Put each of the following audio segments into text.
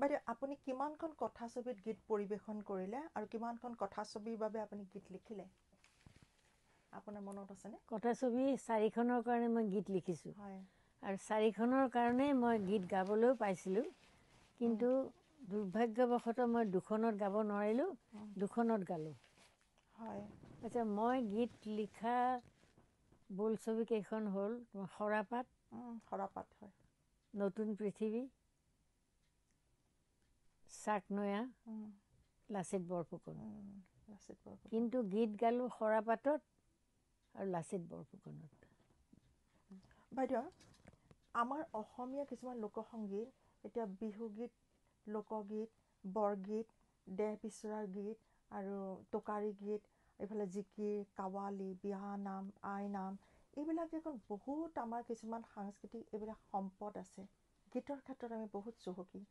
বাইদেউ আপুনি কিমানখন কথাছবিত গীত পৰিৱেশন কৰিলে আৰু কিমানখন কথাছবিৰ বাবে আপুনি গীত লিখিলে আপোনাৰ মনত আছেনে কথাছবি চাৰিখনৰ কাৰণে মই গীত লিখিছোঁ আৰু চাৰিখনৰ কাৰণে মই গীত গাবলৈও পাইছিলোঁ কিন্তু দুৰ্ভাগ্যবশতঃ মই দুখনত গাব নোৱাৰিলোঁ দুখনত গালোঁ হয় আচ্ছা মই গীত লিখা বোলছবি কেইখন হ'ল শৰাপাত শৰাপাত হয় নতুন পৃথিৱী চাকনয়া লাচিত বৰফুকন কিন্তু গীত গালোঁ সৰাপাতত আৰু লাচিত বৰফুকনত বাইদেউ আমাৰ অসমীয়া কিছুমান লোকসংগীত এতিয়া বিহুগীত লোকগীত বৰগীত দেহ বিচৰাৰ গীত আৰু টোকাৰী গীত এইফালে জিকিৰ কাৱালী বিয়ানাম আইনাম এইবিলাক দেখোন বহুত আমাৰ কিছুমান সাংস্কৃতিক এইবিলাক সম্পদ আছে গীতৰ ক্ষেত্ৰত আমি বহুত চহকী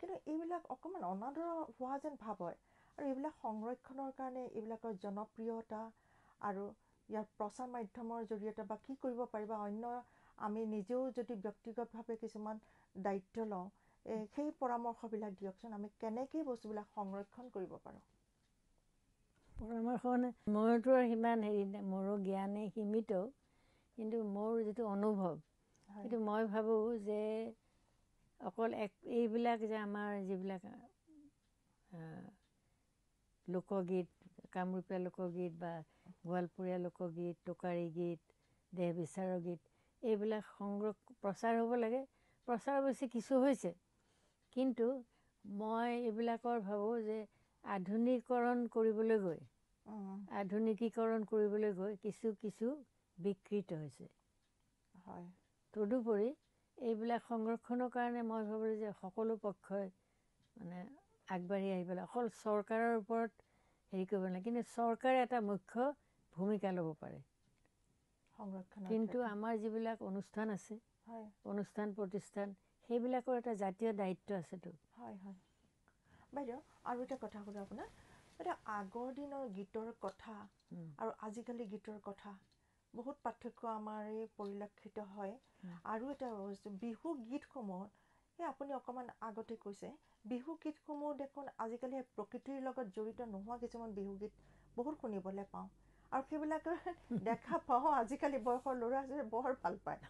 কিন্তু এইবিলাক অকণমান অনাদৰ হোৱা যেন ভাৱ হয় আৰু এইবিলাক সংৰক্ষণৰ কাৰণে এইবিলাকৰ জনপ্ৰিয়তা আৰু ইয়াৰ প্ৰচাৰ মাধ্যমৰ জৰিয়তে বা কি কৰিব পাৰি বা অন্য আমি নিজেও যদি ব্যক্তিগতভাৱে কিছুমান দায়িত্ব লওঁ এই সেই পৰামৰ্শবিলাক দিয়কচোন আমি কেনেকৈ বস্তুবিলাক সংৰক্ষণ কৰিব পাৰোঁ পৰামৰ্শ মানে মোৰতো সিমান হেৰি নাই মোৰো জ্ঞানেই সীমিত কিন্তু মোৰ যিটো অনুভৱ কিন্তু মই ভাবোঁ যে অকল এক এইবিলাক যে আমাৰ যিবিলাক লোকগীত কামৰূপীয়া লোকগীত বা গোৱালপৰীয়া লোকগীত টোকাৰী গীত দেহ বিচাৰৰ গীত এইবিলাক সংগ্ৰহ প্ৰচাৰ হ'ব লাগে প্ৰচাৰ অৱশ্যে কিছু হৈছে কিন্তু মই এইবিলাকৰ ভাবোঁ যে আধুনিকৰণ কৰিবলৈ গৈ আধুনিকীকৰণ কৰিবলৈ গৈ কিছু কিছু বিকৃত হৈছে হয় তদুপৰি এইবিলাক সংৰক্ষণৰ কাৰণে মই ভাবোঁ যে সকলো পক্ষই মানে আগবাঢ়ি আহিব লাগে অকল চৰকাৰৰ ওপৰত হেৰি কৰিব নালাগে কিন্তু চৰকাৰে এটা মুখ্য ভূমিকা ল'ব পাৰে সংৰক্ষণ কিন্তু আমাৰ যিবিলাক অনুষ্ঠান আছে অনুষ্ঠান প্ৰতিষ্ঠান সেইবিলাকৰ এটা জাতীয় দায়িত্ব আছেতো হয় হয় বাইদেউ আৰু এটা কথা সোধো আপোনাক এটা আগৰ দিনৰ গীতৰ কথা আৰু আজিকালি গীতৰ কথা বহুত পাৰ্থক্য আমাৰ এই পৰিলক্ষিত হয় আৰু এটা বস্তু বিহু গীতসমূহত এই আপুনি অকণমান আগতে কৈছে বিহু গীতসমূহ দেখোন আজিকালি প্ৰকৃতিৰ লগত জড়িত নোহোৱা কিছুমান বিহু গীত বহুত শুনিবলৈ পাওঁ আৰু সেইবিলাক দেখা পাওঁ আজিকালি বয়সৰ ল'ৰা ছোৱালীয়ে বৰ ভাল পায়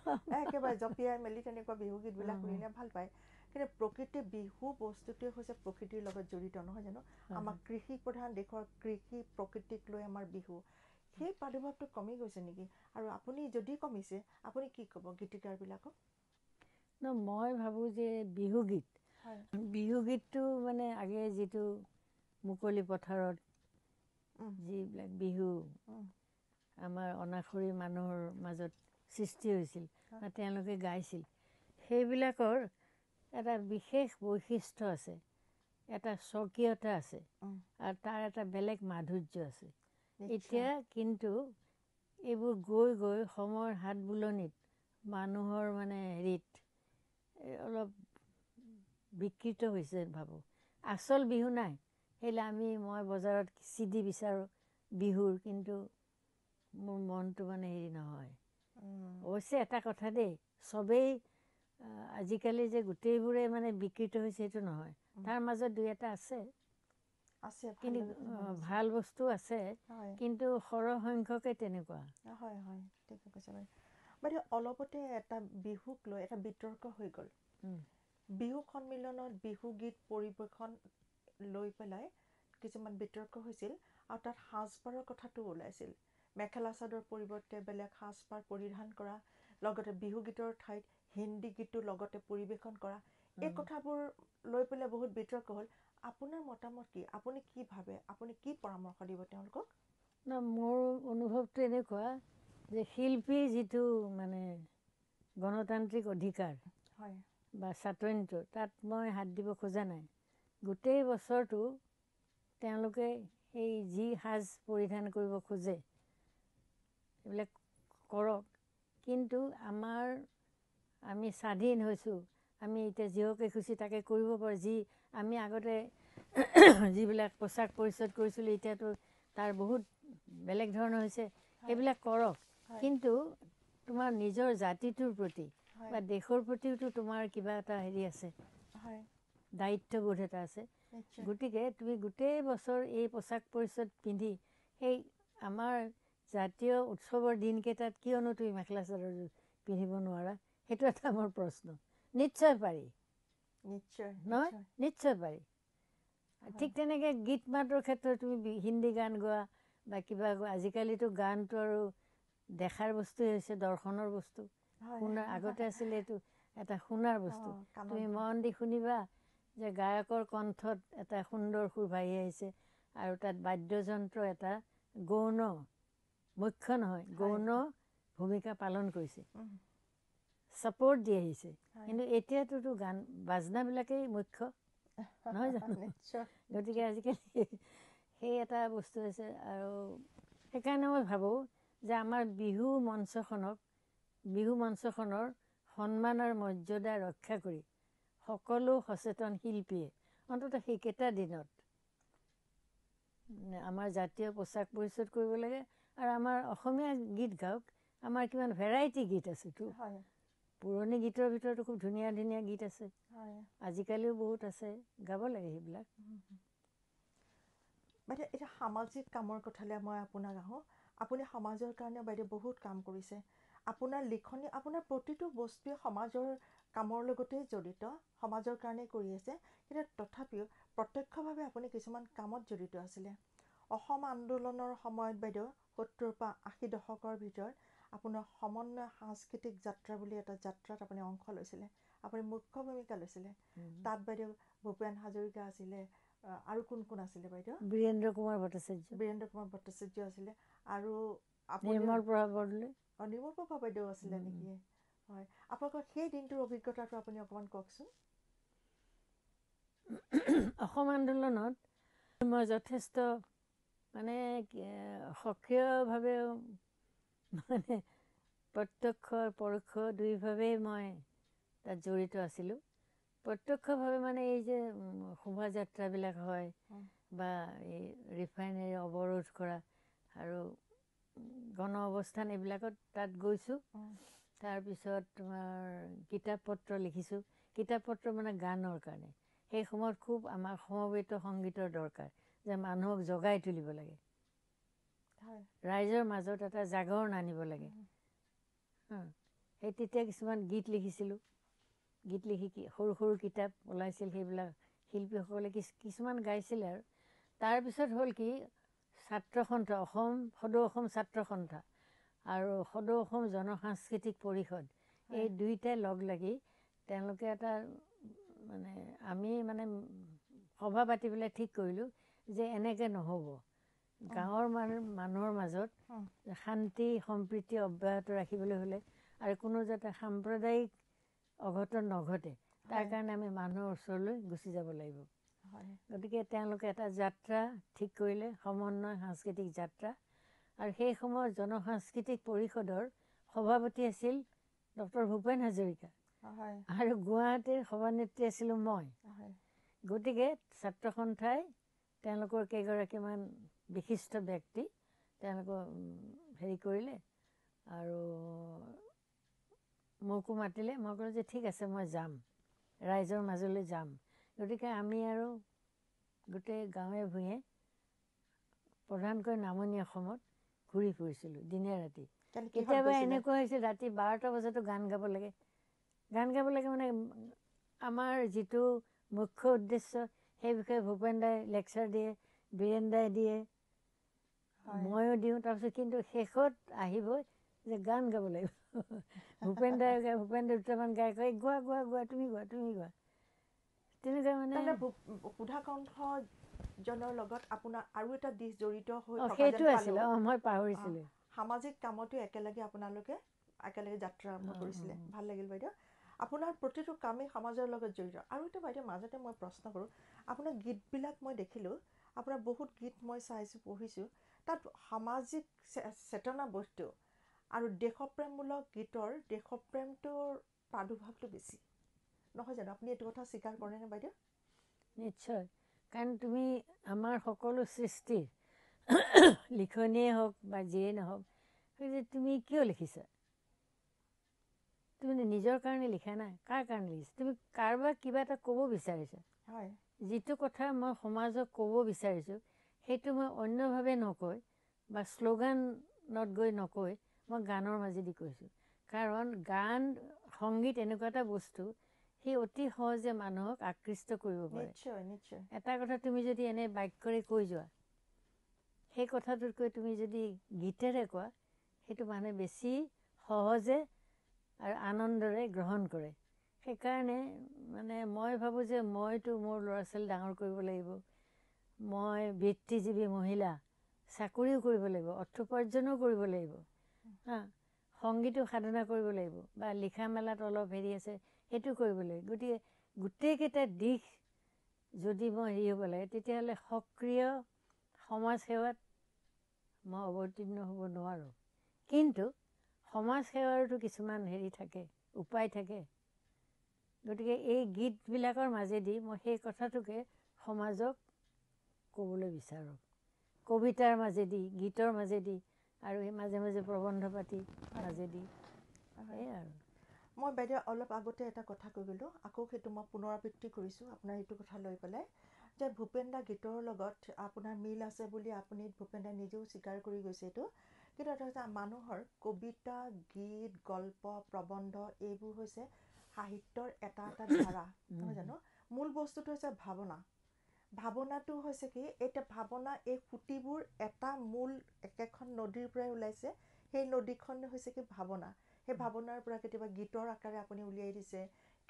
একেবাৰে জঁপিয়াই মেলি তেনেকুৱা বিহু গীতবিলাক শুনিলে ভাল পায় কিন্তু প্ৰকৃতি বিহু বস্তুটোৱে হৈছে প্ৰকৃতিৰ লগত জড়িত নহয় জানো আমাৰ কৃষি প্ৰধান দেশৰ কৃষি প্ৰকৃতিক লৈ আমাৰ বিহু সেই প্ৰাদুৰ্ভাৱটো কমি গৈছে নেকি আৰু আপুনি যদি কমিছে আপুনি কি ক'ব গীতিকাৰবিলাকক ন মই ভাবোঁ যে বিহু গীত বিহু গীতটো মানে আগে যিটো মুকলি পথাৰত যিবিলাক বিহু আমাৰ অনাশৰী মানুহৰ মাজত সৃষ্টি হৈছিল বা তেওঁলোকে গাইছিল সেইবিলাকৰ এটা বিশেষ বৈশিষ্ট্য আছে এটা স্বকীয়তা আছে আৰু তাৰ এটা বেলেগ মাধুৰ্য আছে এতিয়া কিন্তু এইবোৰ গৈ গৈ সময়ৰ হাত বোলনিত মানুহৰ মানে হেৰিত অলপ বিকৃত হৈছে ভাবোঁ আচল বিহু নাই সেইলৈ আমি মই বজাৰত চি দি বিচাৰোঁ বিহুৰ কিন্তু মোৰ মনটো মানে হেৰি নহয় অৱশ্যে এটা কথা দেই চবেই আজিকালি যে গোটেইবোৰে মানে বিকৃত হৈছে সেইটো নহয় তাৰ মাজত দুই এটা আছে আছে কিন্তু ভাল বস্তু আছে কিন্তু সৰহ সংখ্যকে তেনেকুৱা হয় হয় ঠিক কৈছে বাৰু বাইদেউ অলপতে এটা বিহুক লৈ এটা বিতৰ্ক হৈ গ'ল বিহু সন্মিলনত বিহু গীত পৰিৱেশন লৈ পেলাই কিছুমান বিতৰ্ক হৈছিল আৰু তাত সাজপাৰৰ কথাটো ওলাইছিল মেখেলা চাদৰ পৰিৱৰ্তে বেলেগ সাজপাৰ পৰিধান কৰা লগতে বিহু গীতৰ ঠাইত হিন্দী গীতটো লগতে পৰিৱেশন কৰা এই কথাবোৰ লৈ পেলাই বহুত বিতৰ্ক হ'ল আপোনাৰ মতামত কি আপুনি কি ভাবে আপুনি কি পৰামৰ্শ দিব তেওঁলোকক না মোৰ অনুভৱটো এনেকুৱা যে শিল্পী যিটো মানে গণতান্ত্ৰিক অধিকাৰ হয় বা স্বাতন্ত্ৰ তাত মই হাত দিব খোজা নাই গোটেই বছৰটো তেওঁলোকে সেই যি সাজ পৰিধান কৰিব খোজে এইবিলাক কৰক কিন্তু আমাৰ আমি স্বাধীন হৈছোঁ আমি এতিয়া যিহকে খুচি তাকে কৰিব পাৰোঁ যি আমি আগতে যিবিলাক পোচাক পৰিচয় কৰিছিলোঁ এতিয়াতো তাৰ বহুত বেলেগ ধৰণৰ হৈছে সেইবিলাক কৰক কিন্তু তোমাৰ নিজৰ জাতিটোৰ প্ৰতি বা দেশৰ প্ৰতিওতো তোমাৰ কিবা এটা হেৰি আছে দায়িত্ববোধ এটা আছে গতিকে তুমি গোটেই বছৰ এই পোচাক পৰিচয় পিন্ধি সেই আমাৰ জাতীয় উৎসৱৰ দিনকেইটাত কিয়নো তুমি মেখেলা চাদৰ পিন্ধিব নোৱাৰা সেইটো এটা মোৰ প্ৰশ্ন নিশ্চয় পাৰি নহয় নিশ্চয় পাৰি ঠিক তেনেকে গীত মাতৰ ক্ষেত্ৰত তুমি হিন্দী গান গোৱা বা কিবা গোৱা আজিকালিতো গানটো আৰু দেখাৰ বস্তুৱেই হৈছে দৰ্শনৰ বস্তু শুনাৰ আগতে আছিলে এইটো এটা শুনাৰ বস্তু তুমি মন দি শুনিবা যে গায়কৰ কণ্ঠত এটা সুন্দৰ সুৰ বাঢ়ি আহিছে আৰু তাত বাদ্যযন্ত্ৰ এটা গৌণ মুখ্য নহয় গৌণ ভূমিকা পালন কৰিছে ছাপৰ্ট দি আহিছে কিন্তু এতিয়াতোতো গান বাজনাবিলাকেই মুখ্য নহয় জানো গতিকে আজিকালি সেই এটা বস্তু আছে আৰু সেইকাৰণে মই ভাবোঁ যে আমাৰ বিহু মঞ্চখনক বিহু মঞ্চখনৰ সন্মানৰ মৰ্যাদা ৰক্ষা কৰি সকলো সচেতন শিল্পীয়ে অন্তত সেইকেইটা দিনত আমাৰ জাতীয় পোচাক পৰিচয় কৰিব লাগে আৰু আমাৰ অসমীয়া গীত গাওক আমাৰ কিমান ভেৰাইটি গীত আছেতো পুৰণি গীতৰ ভিতৰতো খুব ধুনীয়া ধুনীয়া গীত আছে আজিকালিও বহুত আছে গাব লাগে সেইবিলাক বাইদেউ এতিয়া সামাজিক কামৰ কথালৈ মই আপোনাক আহোঁ আপুনি সমাজৰ কাৰণে বাইদেউ বহুত কাম কৰিছে আপোনাৰ লিখনি আপোনাৰ প্ৰতিটো বস্তুৱে সমাজৰ কামৰ লগতেই জড়িত সমাজৰ কাৰণেই কৰি আছে কিন্তু তথাপিও প্ৰত্যক্ষভাৱে আপুনি কিছুমান কামত জড়িত আছিলে অসম আন্দোলনৰ সময়ত বাইদেউ সত্তৰৰ পৰা আশী দশকৰ ভিতৰত আপোনাৰ সমন্বয় সাংস্কৃতিক যাত্ৰা বুলি এটা যাত্ৰাত আপুনি অংশ লৈছিলে আপুনি মুখ্য ভূমিকা লৈছিলে তাত বাইদেউ ভূপেন হাজৰিকা আছিলে আৰু কোন কোন আছিলে বাইদেউ বীৰেন্দ্ৰ কুমাৰ ভট্টাচাৰ্য বীৰেন্দ্ৰ কুমাৰ ভট্টাচাৰ্য আছিলে আৰু নিৰ্মল বাইদেউ আছিলে নেকি হয় আপোনালোকৰ সেই দিনটোৰ অভিজ্ঞতাটো আপুনি অকণমান কওকচোন অসম আন্দোলনত মই যথেষ্ট মানে সক্ৰিয়ভাৱে মানে প্ৰত্যক্ষ পৰোক্ষ দুয়োভাৱেই মই তাত জড়িত আছিলোঁ প্ৰত্যক্ষভাৱে মানে এই যে শোভাযাত্ৰাবিলাক হয় বা এই ৰিফাইনেৰী অৱৰোধ কৰা আৰু গণ অৱস্থান এইবিলাকত তাত গৈছোঁ তাৰপিছত তোমাৰ কিতাপ পত্ৰ লিখিছোঁ কিতাপ পত্ৰ মানে গানৰ কাৰণে সেই সময়ত খুব আমাৰ সমবেত সংগীতৰ দৰকাৰ যে মানুহক জগাই তুলিব লাগে ৰাইজৰ মাজত এটা জাগৰণ আনিব লাগে সেই তেতিয়া কিছুমান গীত লিখিছিলোঁ গীত লিখি সৰু সৰু কিতাপ ওলাইছিল সেইবিলাক শিল্পীসকলে কিছ কিছুমান গাইছিলে আৰু তাৰপিছত হ'ল কি ছাত্ৰ সন্থা অসম সদৌ অসম ছাত্ৰ সন্থা আৰু সদৌ অসম জনসাংস্কৃতিক পৰিষদ এই দুয়োটাই লগ লাগি তেওঁলোকে এটা মানে আমি মানে সভা পাতি পেলাই ঠিক কৰিলোঁ যে এনেকৈ নহ'ব গাঁৱৰ মানুহৰ মাজত শান্তি সম্প্ৰীতি অব্যাহত ৰাখিবলৈ হ'লে আৰু কোনো যাতে সাম্প্ৰদায়িক অঘটন নঘটে তাৰ কাৰণে আমি মানুহৰ ওচৰলৈ গুচি যাব লাগিব গতিকে তেওঁলোকে এটা যাত্ৰা ঠিক কৰিলে সমন্বয় সাংস্কৃতিক যাত্ৰা আৰু সেই সময়ত জনসাংস্কৃতিক পৰিষদৰ সভাপতি আছিল ডক্টৰ ভূপেন হাজৰিকা আৰু গুৱাহাটীৰ সভানেত্ৰী আছিলোঁ মই গতিকে ছাত্ৰ সন্থাই তেওঁলোকৰ কেইগৰাকীমান বিশিষ্ট ব্যক্তি তেওঁলোকে হেৰি কৰিলে আৰু মোকো মাতিলে মই ক'লোঁ যে ঠিক আছে মই যাম ৰাইজৰ মাজলৈ যাম গতিকে আমি আৰু গোটেই গাঁৱে ভূঞে প্ৰধানকৈ নামনি অসমত ঘূৰি ফুৰিছিলোঁ দিনে ৰাতি কেতিয়াবা এনেকুৱা হৈছে ৰাতি বাৰটা বজাতো গান গাব লাগে গান গাব লাগে মানে আমাৰ যিটো মুখ্য উদ্দেশ্য সেই বিষয়ে ভূপেন দাই লেকচাৰ দিয়ে বীৰেন দাই দিয়ে ময়ো দিওঁ তাৰপিছত কিন্তু শেষত আহিব যে গান গাব লাগিব ভূপেন দাই গাই ভূপেন দুটামান গাই কয় গোৱা গোৱা গোৱা তুমি গোৱা তুমি গোৱা তেনেকৈ মানে সুধা কণ্ঠ জনৰ লগত আপোনাৰ আৰু এটা দিশ জড়িত হৈ সেইটো আছিলে মই পাহৰিছিলোঁ সামাজিক কামতো একেলগে আপোনালোকে একেলগে যাত্ৰা আৰম্ভ কৰিছিলে ভাল লাগিল বাইদেউ আপোনাৰ প্ৰতিটো কামেই সমাজৰ লগত জড়িত আৰু এটা বাইদেউ মাজতে মই প্ৰশ্ন কৰোঁ আপোনাৰ গীতবিলাক মই দেখিলোঁ আপোনাৰ বহুত গীত মই চাইছোঁ পঢ়িছোঁ তাত সামাজিক চেতনা বস্তু আৰু দেশপ্ৰেমমূলক গীতৰ দেশপ্ৰেমটোৰ প্ৰাদুৰ্ভাৱটো বেছি নহয় জানো আপুনি এইটো কথা স্বীকাৰ কৰেনে বাইদেউ নিশ্চয় কাৰণ তুমি আমাৰ সকলো সৃষ্টিৰ লিখনিয়ে হওক বা যিয়ে নহওক সেই তুমি কিয় লিখিছা তুমি নিজৰ কাৰণে লিখা নাই কাৰ কাৰণে লিখিছা তুমি কাৰোবাক কিবা এটা ক'ব বিচাৰিছা হয় যিটো কথা মই সমাজক ক'ব বিচাৰিছোঁ সেইটো মই অন্যভাৱে নকৈ বা শ্লোগানত গৈ নকৈ মই গানৰ মাজেদি কৈছোঁ কাৰণ গান সংগীত এনেকুৱা এটা বস্তু সি অতি সহজে মানুহক আকৃষ্ট কৰিব পাৰে এটা কথা তুমি যদি এনে বাক্যৰে কৈ যোৱা সেই কথাটোতকৈ তুমি যদি গীতেৰে কোৱা সেইটো মানুহে বেছি সহজে আৰু আনন্দৰে গ্ৰহণ কৰে সেইকাৰণে মানে মই ভাবোঁ যে মইতো মোৰ ল'ৰা ছোৱালী ডাঙৰ কৰিব লাগিব মই বৃত্তিজীৱী মহিলা চাকৰিও কৰিব লাগিব অৰ্থ উপাৰ্জনো কৰিব লাগিব হা সংগীতো সাধনা কৰিব লাগিব বা লিখা মেলাত অলপ হেৰি আছে সেইটো কৰিব লাগিব গতিকে গোটেইকেইটা দিশ যদি মই হেৰি হ'ব লাগে তেতিয়াহ'লে সক্ৰিয় সমাজসেৱাত মই অৱতীৰ্ণ হ'ব নোৱাৰোঁ কিন্তু সমাজসেৱাৰতো কিছুমান হেৰি থাকে উপায় থাকে গতিকে এই গীতবিলাকৰ মাজেদি মই সেই কথাটোকে সমাজক ক'বলৈ বিচাৰোঁ কবিতাৰ মাজেদি গীতৰ মাজেদি আৰু সেই মাজে মাজে প্ৰবন্ধ পাতি মাজেদি সেয়াই আৰু মই বাইদেউ অলপ আগতে এটা কথা কৈ গ'লোঁ আকৌ সেইটো মই পুনৰাবৃত্তি কৰিছোঁ আপোনাৰ সেইটো কথা লৈ পেলাই যে ভূপেনদা গীতৰ লগত আপোনাৰ মিল আছে বুলি আপুনি ভূপেন দাই নিজেও স্বীকাৰ কৰি গৈছে এইটো কিন্তু ধৰক মানুহৰ কবিতা গীত গল্প প্ৰবন্ধ এইবোৰ হৈছে সাহিত্যৰ এটা এটা ধাৰা নহয় জানো মূল বস্তুটো হৈছে ভাৱনা ভাৱনাটো হৈছে কি এতিয়া ভাৱনা এই সুঁতিবোৰ এটা মূল একেখন নদীৰ পৰাই ওলাইছে সেই নদীখন হৈছে কি ভাৱনা সেই ভাৱনাৰ পৰা কেতিয়াবা গীতৰ আকাৰে আপুনি উলিয়াই দিছে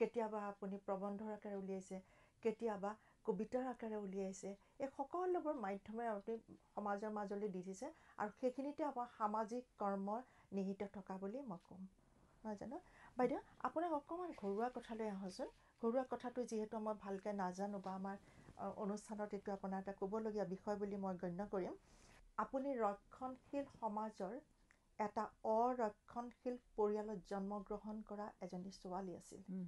কেতিয়াবা আপুনি প্ৰবন্ধৰ আকাৰে উলিয়াইছে কেতিয়াবা কবিতাৰ আকাৰে উলিয়াইছে এই সকলোবোৰ মাধ্যমেৰে আপুনি সমাজৰ মাজলৈ দি দিছে আৰু সেইখিনিতে আমাৰ সামাজিক কৰ্ম নিহিত থকা বুলি মই ক'ম নহয় জানো বাইদেউ আপোনাক অকণমান ঘৰুৱা কথালৈ আহোঁচোন ঘৰুৱা কথাটো যিহেতু মই ভালকৈ নাজানো বা আমাৰ অনুষ্ঠানত এইটো আপোনাৰ এটা ক'বলগীয়া বিষয় বুলি মই গণ্য কৰিম আপুনি ৰক্ষণশীল সমাজৰ এটা অৰক্ষণশীল পৰিয়ালত জন্মগ্ৰহণ কৰা এজনী ছোৱালী আছিল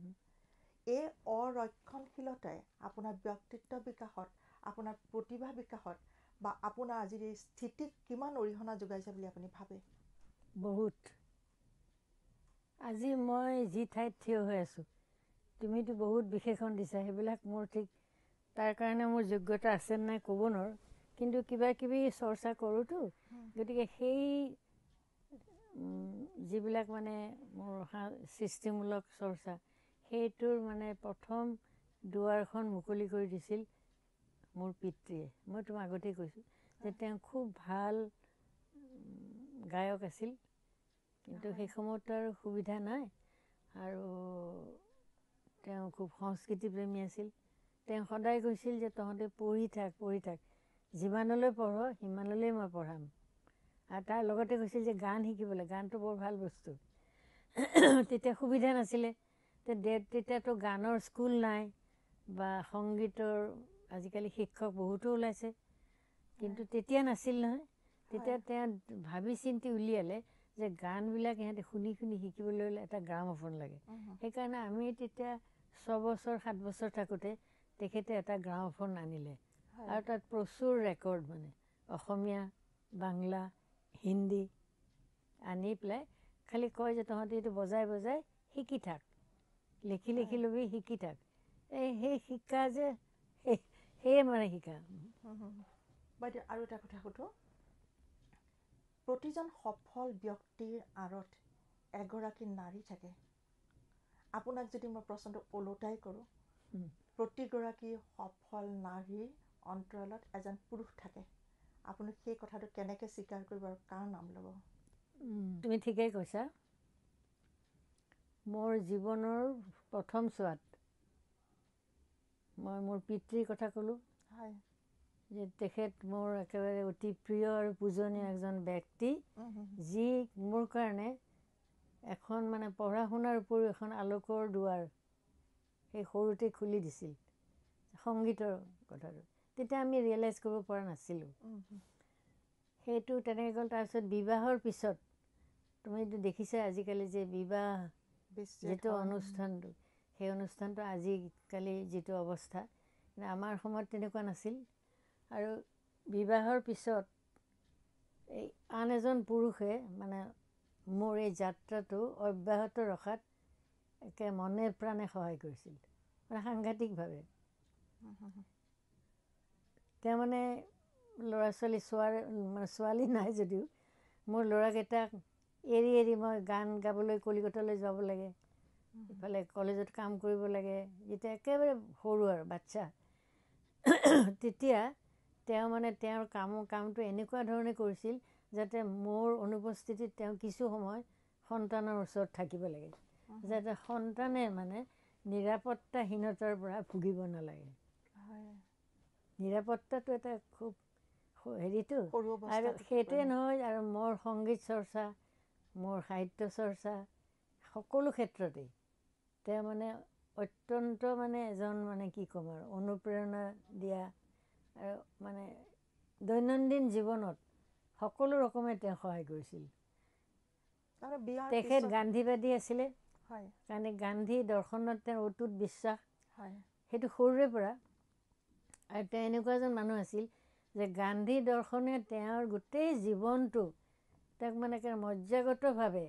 এই অৰক্ষণশীলতাই আপোনাৰ ব্যক্তিত্ব বিকাশত আপোনাৰ প্ৰতিভা বিকাশত বা আপোনাৰ আজিৰ এই স্থিতিক কিমান অৰিহণা যোগাইছে বুলি আপুনি ভাবে বহুত আজি মই যি ঠাইত থিয় হৈ আছোঁ তুমিতো বহুত বিশেষণ দিছা সেইবিলাক মোৰ ঠিক তাৰ কাৰণে মোৰ যোগ্যতা আছে নাই ক'ব নোৱাৰোঁ কিন্তু কিবা কিবি চৰ্চা কৰোঁতো গতিকে সেই যিবিলাক মানে মোৰ সা সৃষ্টিমূলক চৰ্চা সেইটোৰ মানে প্ৰথম দুৱাৰখন মুকলি কৰি দিছিল মোৰ পিতৃয়ে মই তোমাক আগতেই কৈছোঁ যে তেওঁ খুব ভাল গায়ক আছিল কিন্তু সেই সময়তো আৰু সুবিধা নাই আৰু তেওঁ খুব সংস্কৃতিপ্ৰেমী আছিল তেওঁ সদায় কৈছিল যে তহঁতে পঢ়ি থাক পঢ়ি থাক যিমানলৈ পঢ় সিমানলৈ মই পঢ়াম আৰু তাৰ লগতে কৈছিল যে গান শিকিবলৈ গানটো বৰ ভাল বস্তু তেতিয়া সুবিধা নাছিলে তেতিয়াতো গানৰ স্কুল নাই বা সংগীতৰ আজিকালি শিক্ষক বহুতো ওলাইছে কিন্তু তেতিয়া নাছিল নহয় তেতিয়া তেওঁ ভাবি চিন্তি উলিয়ালে যে গানবিলাক ইহঁতে শুনি শুনি শিকিবলৈ হ'লে এটা গ্ৰাম অফন লাগে সেইকাৰণে আমি তেতিয়া ছবছৰ সাত বছৰ থাকোঁতে তেখেতে এটা গ্ৰাউফোন আনিলে আৰু তাত প্ৰচুৰ ৰেকৰ্ড মানে অসমীয়া বাংলা হিন্দী আনি পেলাই খালি কয় যে তহঁতি এইটো বজাই বজাই শিকি থাক লিখি লিখি ল'বি শিকি থাক এই সেই শিকা যে সেয়ে মানে শিকা বাইদেউ আৰু এটা কথা সোধো প্ৰতিজন সফল ব্যক্তিৰ আঁৰত এগৰাকী নাৰী থাকে আপোনাক যদি মই প্ৰশ্নটো ওলোটাই কৰোঁ প্ৰতিগৰাকী সফল নাৰীৰ অন্তৰালত এজন পুৰুষ থাকে আপুনি সেই কথাটো কেনেকৈ স্বীকাৰ কৰিব আৰু কাৰ নাম ল'ব তুমি ঠিকেই কৈছা মোৰ জীৱনৰ প্ৰথম চোৱাত মই মোৰ পিতৃৰ কথা ক'লোঁ হয় যে তেখেত মোৰ একেবাৰে অতি প্ৰিয় আৰু পূজনীয় এজন ব্যক্তি যি মোৰ কাৰণে এখন মানে পঢ়া শুনাৰ উপৰিও এখন আলোকৰ দুৱাৰ সেই সৰুতে খুলি দিছিল সংগীতৰ কথাটো তেতিয়া আমি ৰিয়েলাইজ কৰিব পৰা নাছিলোঁ সেইটো তেনেকৈ গ'ল তাৰপিছত বিবাহৰ পিছত তুমিতো দেখিছা আজিকালি যে বিবাহ যিটো অনুষ্ঠানটো সেই অনুষ্ঠানটো আজিকালি যিটো অৱস্থা আমাৰ সময়ত তেনেকুৱা নাছিল আৰু বিবাহৰ পিছত এই আন এজন পুৰুষে মানে মোৰ এই যাত্ৰাটো অব্যাহত ৰখাত একে মনে প্ৰাণে সহায় কৰিছিল মানে সাংঘাতিকভাৱে তেওঁ মানে ল'ৰা ছোৱালী চোৱাৰ মানে ছোৱালী নাই যদিও মোৰ ল'ৰাকেইটাক এৰি এৰি মই গান গাবলৈ কলিকতালৈ যাব লাগে ইফালে কলেজত কাম কৰিব লাগে যেতিয়া একেবাৰে সৰু আৰু বাচ্ছা তেতিয়া তেওঁ মানে তেওঁৰ কাম কামটো এনেকুৱা ধৰণে কৰিছিল যাতে মোৰ অনুপস্থিতিত তেওঁ কিছু সময় সন্তানৰ ওচৰত থাকিব লাগে যাতে সন্তানে মানে নিৰাপত্তাহীনতাৰ পৰা ভুগিব নালাগে নিৰাপত্তাটো এটা খুব হেৰিটো আৰু সেইটোৱে নহয় আৰু মোৰ সংগীত চৰ্চা মোৰ সাহিত্য চৰ্চা সকলো ক্ষেত্ৰতেই তেওঁ মানে অত্যন্ত মানে এজন মানে কি ক'ম আৰু অনুপ্ৰেৰণা দিয়া আৰু মানে দৈনন্দিন জীৱনত সকলো ৰকমে তেওঁ সহায় কৰিছিল তেখেত গান্ধীবাদী আছিলে হয় কাৰণে গান্ধী দৰ্শনত তেওঁৰ অটুত বিশ্বাস হয় সেইটো সৰুৰে পৰা আৰু তেওঁ এনেকুৱা এজন মানুহ আছিল যে গান্ধী দৰ্শনে তেওঁৰ গোটেই জীৱনটো তেওঁক মানে মৰ্যাগতভাৱে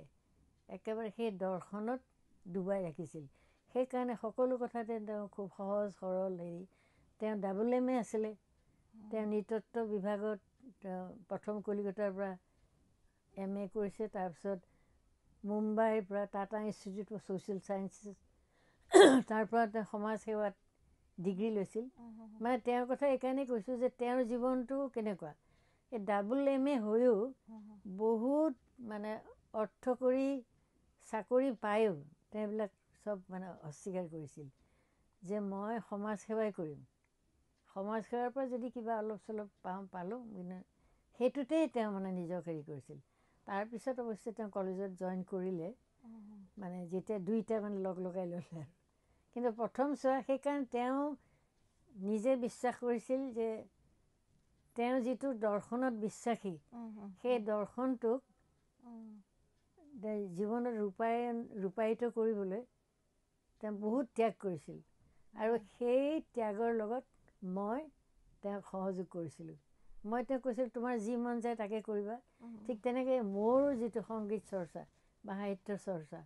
একেবাৰে সেই দৰ্শনত ডুবাই ৰাখিছিল সেইকাৰণে সকলো কথাতে তেওঁ খুব সহজ সৰল হেৰি তেওঁ ডাবল এম এ আছিলে তেওঁ নৃতত্ব বিভাগত তেওঁ প্ৰথম কলিকতাৰ পৰা এম এ কৰিছে তাৰপিছত মুম্বাইৰ পৰা Tata institute of social sciences তাৰ পৰা তেওঁ সমাজসেৱাত ডিগ্ৰী লৈছিল মানে তেওঁৰ কথা এইকাৰণেই কৈছোঁ যে তেওঁৰ জীৱনটো কেনেকুৱা এই ডাবল এম এ হৈও বহুত মানে অৰ্থ কৰি চাকৰি পায়ো তেওঁবিলাক চব মানে অস্বীকাৰ কৰিছিল যে মই সমাজসেৱাই কৰিম সমাজসেৱাৰ পৰা যদি কিবা অলপ চলপ পাওঁ পালোঁ মানে সেইটোতেই তেওঁ মানে নিজক হেৰি কৰিছিল তাৰপিছত অৱশ্যে তেওঁ কলেজত জইন কৰিলে মানে যেতিয়া দুইটা মানে লগ লগাই ল'লে আৰু কিন্তু প্ৰথম চোৱা সেইকাৰণে তেওঁ নিজে বিশ্বাস কৰিছিল যে তেওঁ যিটো দৰ্শনত বিশ্বাসী সেই দৰ্শনটোক জীৱনত ৰূপায়ণ ৰূপায়িত কৰিবলৈ তেওঁ বহুত ত্যাগ কৰিছিল আৰু সেই ত্যাগৰ লগত মই তেওঁক সহযোগ কৰিছিলোঁ মই তেওঁ কৈছিলোঁ তোমাৰ যি মন যায় তাকে কৰিবা ঠিক তেনেকৈ মোৰো যিটো সংগীত চৰ্চা বা সাহিত্য চৰ্চা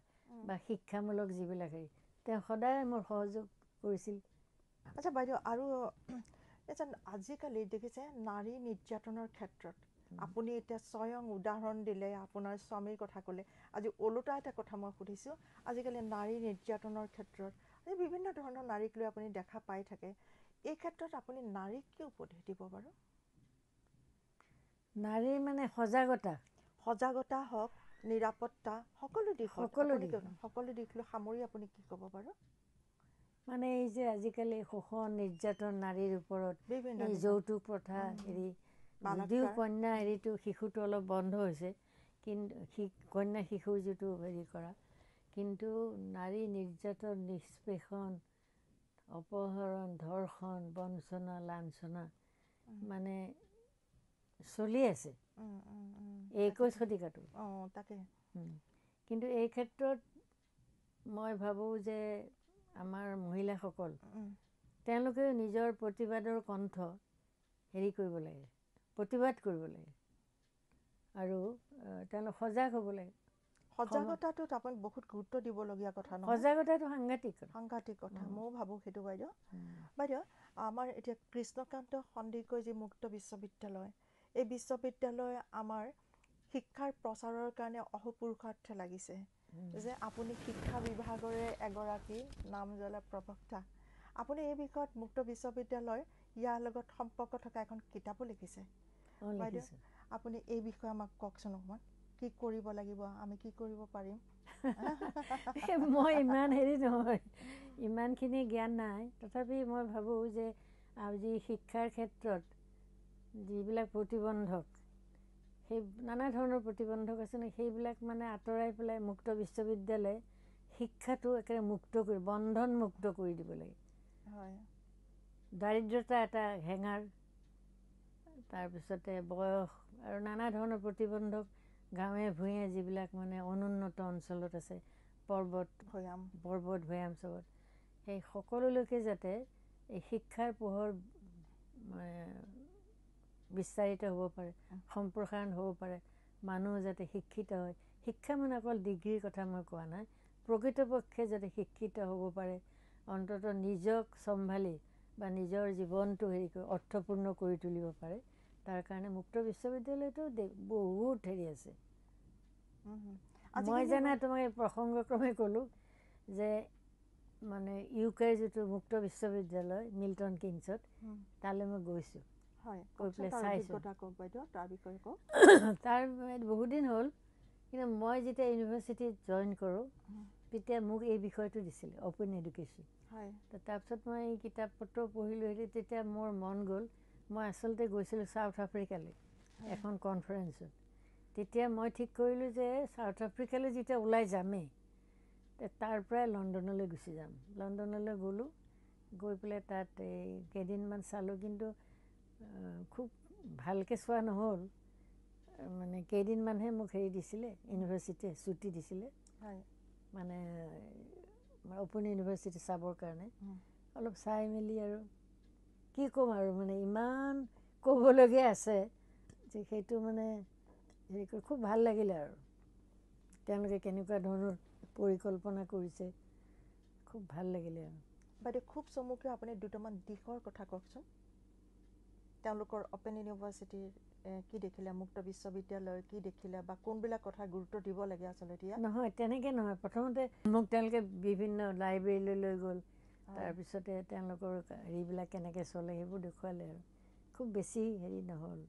বা শিক্ষামূলক যিবিলাক হেৰি তেওঁ সদায় মোৰ সহযোগ কৰিছিল আচ্ছা বাইদেউ আৰু এজন আজিকালি দেখিছে নাৰী নিৰ্যাতনৰ ক্ষেত্ৰত আপুনি এতিয়া স্বয়ং উদাহৰণ দিলে আপোনাৰ স্বামীৰ কথা ক'লে আজি ওলোটা এটা কথা মই সুধিছো আজিকালি নাৰী নিৰ্যাতনৰ ক্ষেত্ৰত আজি বিভিন্ন ধৰণৰ নাৰীক লৈ আপুনি দেখা পাই থাকে এই ক্ষেত্ৰত আপুনি নাৰীক কি উপদেশ দিব বাৰু নাৰীৰ মানে সজাগতা সজাগতা হওক নিৰাপত্তা সকলো দিশ সকলো দিশ সকলো দিশলৈ সামৰি আপুনি কি ক'ব পাৰোঁ মানে এই যে আজিকালি শোষণ নিৰ্যাতন নাৰীৰ ওপৰত এই যৌতুক প্ৰথা হেৰি যদিও কন্যা হেৰিটো শিশুটো অলপ বন্ধ হৈছে কিন্তু কন্যা শিশু যিটো হেৰি কৰা কিন্তু নাৰী নিৰ্যাতন নিষ্পেষণ অপহৰণ ধৰ্ষণ বঞ্চনা লাঞ্চনা মানে চলি আছে একৈছ শতিকাটো তাকে কিন্তু এই ক্ষেত্ৰত মই ভাবোঁ যে আমাৰ মহিলাসকল তেওঁলোকেও নিজৰ প্ৰতিবাদৰ কণ্ঠ হেৰি কৰিব লাগে প্ৰতিবাদ কৰিব লাগে আৰু তেওঁলোক সজাগ হ'ব লাগে সজাগতাটোত আপুনি বহুত গুৰুত্ব দিবলগীয়া কথা নহয় সজাগতাটো সাংঘাতিক সাংঘাতিক কথা ময়ো ভাবোঁ সেইটো বাইদেউ বাইদেউ আমাৰ এতিয়া কৃষ্ণকান্ত সন্দিকৈ যি মুক্ত বিশ্ববিদ্যালয় এই বিশ্ববিদ্যালয় আমাৰ শিক্ষাৰ প্ৰচাৰৰ কাৰণে অহপুৰুষাৰ্থ লাগিছে যে আপুনি শিক্ষা বিভাগৰে এগৰাকী নাম জ্বলা প্ৰবক্তা আপুনি এই বিষয়ত মুক্ত বিশ্ববিদ্যালয় ইয়াৰ লগত সম্পৰ্ক থকা এখন কিতাপো লিখিছে বাইদেউ আপুনি এই বিষয়ে আমাক কওকচোন অকণমান কি কৰিব লাগিব আমি কি কৰিব পাৰিম মই ইমান হেৰি নহয় ইমানখিনি জ্ঞান নাই তথাপি মই ভাবোঁ যে আজি শিক্ষাৰ ক্ষেত্ৰত যিবিলাক প্ৰতিবন্ধক সেই নানা ধৰণৰ প্ৰতিবন্ধক আছে নহয় সেইবিলাক মানে আঁতৰাই পেলাই মুক্ত বিশ্ববিদ্যালয়ে শিক্ষাটো একেবাৰে মুক্ত কৰি বন্ধন মুক্ত কৰি দিব লাগে দাৰিদ্ৰতা এটা হেঙাৰ তাৰপিছতে বয়স আৰু নানা ধৰণৰ প্ৰতিবন্ধক গাঁৱে ভূঞে যিবিলাক মানে অনুন্নত অঞ্চলত আছে পৰ্বত ভৈয়াম পৰ্বত ভৈয়াম চবত সেই সকলোলৈকে যাতে এই শিক্ষাৰ পোহৰ বিস্তাৰিত হ'ব পাৰে সম্প্ৰসাৰণ হ'ব পাৰে মানুহ যাতে শিক্ষিত হয় শিক্ষা মানে অকল ডিগ্ৰীৰ কথা মই কোৱা নাই প্ৰকৃতপক্ষে যাতে শিক্ষিত হ'ব পাৰে অন্তত নিজক চম্ভালি বা নিজৰ জীৱনটো হেৰি কৰি অৰ্থপূৰ্ণ কৰি তুলিব পাৰে তাৰ কাৰণে মুক্ত বিশ্ববিদ্যালয়টো বহুত হেৰি আছে মই জানা তোমাক এই প্ৰসংগক্ৰমে ক'লোঁ যে মানে ইউ কেৰ যিটো মুক্ত বিশ্ববিদ্যালয় মিল্টন কিংছত তালৈ মই গৈছোঁ তাৰ বহুদিন হ'ল কিন্তু মই যেতিয়া ইউনিভাৰ্চিটিত জইন কৰোঁ তেতিয়া মোক এই বিষয়টো দিছিলে অপেন এডুকেশ্যন হয় তাৰপিছত মই এই কিতাপ পত্ৰ পঢ়িলোঁ সেইটো তেতিয়া মোৰ মন গ'ল মই আচলতে গৈছিলোঁ ছাউথ আফ্ৰিকালৈ এখন কনফাৰেঞ্চত তেতিয়া মই ঠিক কৰিলোঁ যে ছাউথ আফ্ৰিকালৈ যেতিয়া ওলাই যামেই তাৰ পৰাই লণ্ডনলৈ গুচি যাম লণ্ডনলৈ গ'লোঁ গৈ পেলাই তাত এই কেইদিনমান চালোঁ কিন্তু খুব ভালকৈ চোৱা নহ'ল মানে কেইদিনমানহে মোক হেৰি দিছিলে ইউনিভাৰ্চিটিয়ে ছুটি দিছিলে হয় মানে অপেন ইউনিভাৰ্চিটি চাবৰ কাৰণে অলপ চাই মেলি আৰু কি ক'ম আৰু মানে ইমান ক'বলগীয়া আছে যে সেইটো মানে হেৰি কৰি খুব ভাল লাগিলে আৰু তেওঁলোকে কেনেকুৱা ধৰণৰ পৰিকল্পনা কৰিছে খুব ভাল লাগিলে আৰু বাইদেউ খুব চমুকৈ আপুনি দুটামান দিশৰ কথা কওকচোন তেওঁলোকৰ অপেন ইউনিভাৰ্চিটিৰ কি দেখিলে মুক্ত বিশ্ববিদ্যালয় কি দেখিলে বা কোনবিলাক কথা গুৰুত্ব দিব লাগে আচলতে নহয় তেনেকৈ নহয় প্ৰথমতে মোক তেওঁলোকে বিভিন্ন লাইব্ৰেৰীলৈ লৈ গ'ল তাৰপিছতে তেওঁলোকৰ হেৰিবিলাক কেনেকৈ চলে সেইবোৰ দেখুৱালে আৰু খুব বেছি হেৰি নহ'ল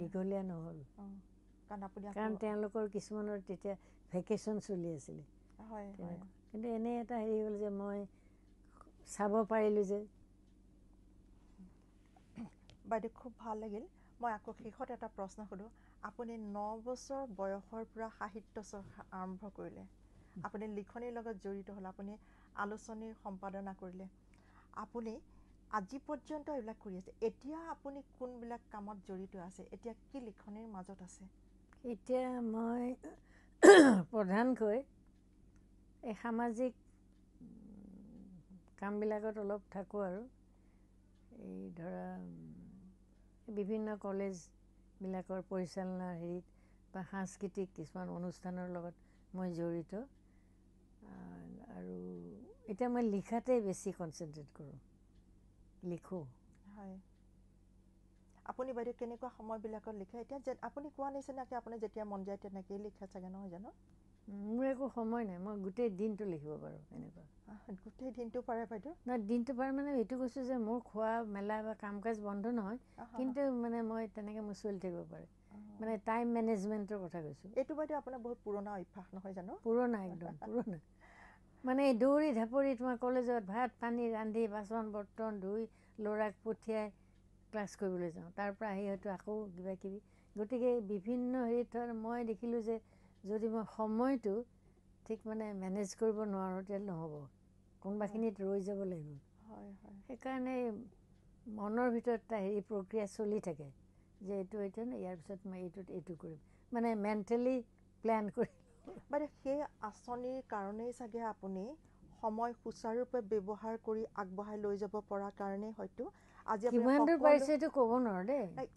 দীঘলীয়া নহ'ল কাৰণ তেওঁলোকৰ কিছুমানৰ তেতিয়া ভেকেশ্যন চলি আছিলে কিন্তু এনে এটা হেৰি হ'ল যে মই চাব পাৰিলোঁ যে বাইদেউ খুব ভাল লাগিল মই আকৌ শেষত এটা প্ৰশ্ন সোধো আপুনি ন বছৰ বয়সৰ পৰা সাহিত্য চৰ্চা আৰম্ভ কৰিলে আপুনি লিখনিৰ লগত জড়িত হ'ল আপুনি আলোচনীৰ সম্পাদনা কৰিলে আপুনি আজি পৰ্যন্ত এইবিলাক কৰি আছে এতিয়া আপুনি কোনবিলাক কামত জড়িত আছে এতিয়া কি লিখনিৰ মাজত আছে এতিয়া মই প্ৰধানকৈ এই সামাজিক কামবিলাকত অলপ থাকোঁ আৰু এই ধৰা বিভিন্ন কলেজবিলাকৰ পৰিচালনা হেৰিত বা সাংস্কৃতিক কিছুমান অনুষ্ঠানৰ লগত মই জড়িত আৰু এতিয়া মই লিখাতে বেছি কনচেনট্ৰেট কৰোঁ লিখোঁ হয় আপুনি বাইদেউ কেনেকুৱা সময়বিলাকত লিখে এতিয়া যে আপুনি কোৱা নিচিনাকৈ আপুনি যেতিয়া মন যায় তেনেকৈয়ে লিখে চাগে নহয় জানো মোৰ একো সময় নাই মই গোটেই দিনটো লিখিব পাৰোঁ এনেকুৱা সেই দিনটো পাৰে বাইদেউ নহয় দিনটো পাৰে মানে এইটো কৈছোঁ যে মোৰ খোৱা মেলা বা কাম কাজ বন্ধ নহয় কিন্তু মানে মই তেনেকৈ মই চলি থাকিব পাৰোঁ মানে টাইম মেনেজমেণ্টৰ কথা কৈছোঁ এইটো বাইদেউ আপোনাৰ বহুত পুৰণা অভ্যাস নহয় জানো পুৰণা একদম পুৰণা মানে দৌৰি ধাপৰি তোমাৰ কলেজত ভাত পানী ৰান্ধি বাচন বৰ্তন ধুই ল'ৰাক পঠিয়াই ক্লাছ কৰিবলৈ যাওঁ তাৰ পৰা আহি হয়তো আকৌ কিবা কিবি গতিকে বিভিন্ন হেৰি থৰ মই দেখিলোঁ যে যদি মই সময়টো ঠিক মানে মেনেজ কৰিব নোৱাৰোঁ তেতিয়াহ'লে নহ'ব কোনোবাখিনিত ৰৈ যাব লাগিব সেইকাৰণে মনৰ ভিতৰত এটা হেৰি প্ৰক্ৰিয়া চলি থাকে যে এইটো এইটো নহয় ইয়াৰ পিছত মই এইটোত এইটো কৰিম মানে মেণ্টেলি প্লেন কৰি মানে সেই আঁচনিৰ কাৰণেই চাগে আপুনি সময় সুচাৰুৰূপে ব্যৱহাৰ কৰি আগবঢ়াই লৈ যাব পৰা কাৰণেই হয়তো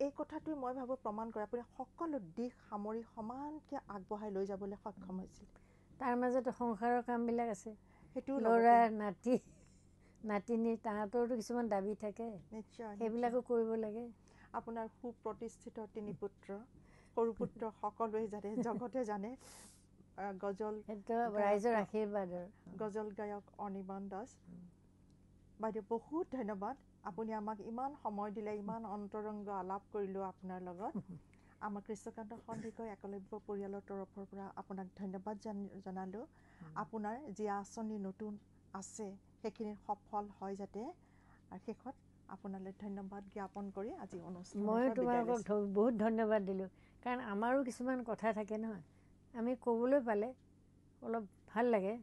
এই কথাটো মই ভাবোঁ প্ৰমাণ কৰে আপুনি সকলো দিশ সামৰি সমানকৈ আগবঢ়াই লৈ যাবলৈ সক্ষম হৈছিল তাৰ মাজত সংসাৰৰ কামবিলাক আছে ল'ৰা নাতি নাতিনী তাহাঁতৰতো কিছুমান দাবী থাকে নিশ্চয় সেইবিলাকো কৰিব লাগে আপোনাৰ সুপ্ৰতিষ্ঠিত তিনি পুত্ৰ সৰু পুত্ৰ সকলোৱে জানে জগতে জানে গজল ৰাইজৰ আশীৰ্বাদৰ গজল গায়ক অনিমান দাস বাইদেউ বহুত ধন্যবাদ আপুনি আমাক ইমান সময় দিলে ইমান অন্তৰংগ আলাপ কৰিলোঁ আপোনাৰ লগত আমাৰ কৃষ্ণকান্ত সন্দিকৈ একলব্য পৰিয়ালৰ তৰফৰ পৰা আপোনাক ধন্যবাদ জনালোঁ আপোনাৰ যি আঁচনি নতুন আছে সেইখিনি সফল হয় যাতে আৰু শেষত আপোনালৈ ধন্যবাদ জ্ঞাপন কৰি আজি অনুষ্ঠান মই তোমালোকক বহুত ধন্যবাদ দিলোঁ কাৰণ আমাৰো কিছুমান কথা থাকে নহয় আমি ক'বলৈ পালে অলপ ভাল লাগে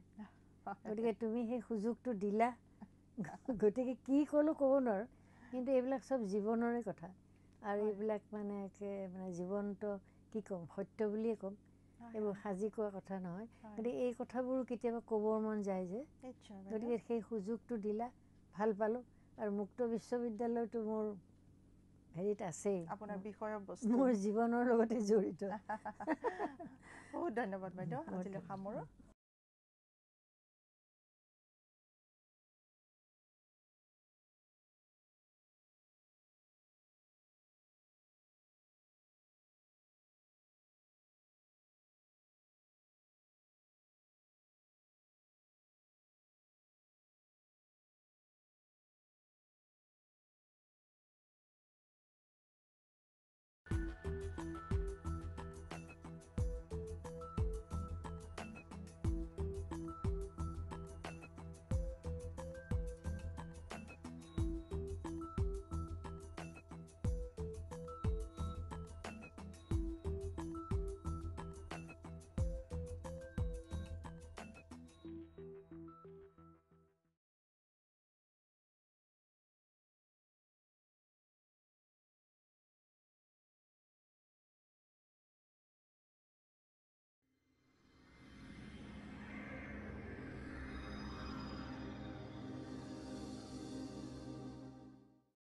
গতিকে তুমি সেই সুযোগটো দিলা গতিকে কি ক'লোঁ ক'ব নোৱাৰোঁ কিন্তু এইবিলাক চব জীৱনৰে কথা আৰু এইবিলাক মানে একে মানে জীৱন্ত কি ক'ম সত্য বুলিয়ে ক'ম এইবোৰ সাজি কোৱা কথা নহয় গতিকে এই কথাবোৰ কেতিয়াবা ক'ব মন যায় যে গতিকে সেই সুযোগটো দিলা ভাল পালোঁ আৰু মুক্ত বিশ্ববিদ্যালয়টো মোৰ হেৰিত আছেই আপোনাৰ বিষয়ৰ বস্তু মোৰ জীৱনৰ লগতে জড়িত বহুত ধন্যবাদ বাইদেউ সামৰো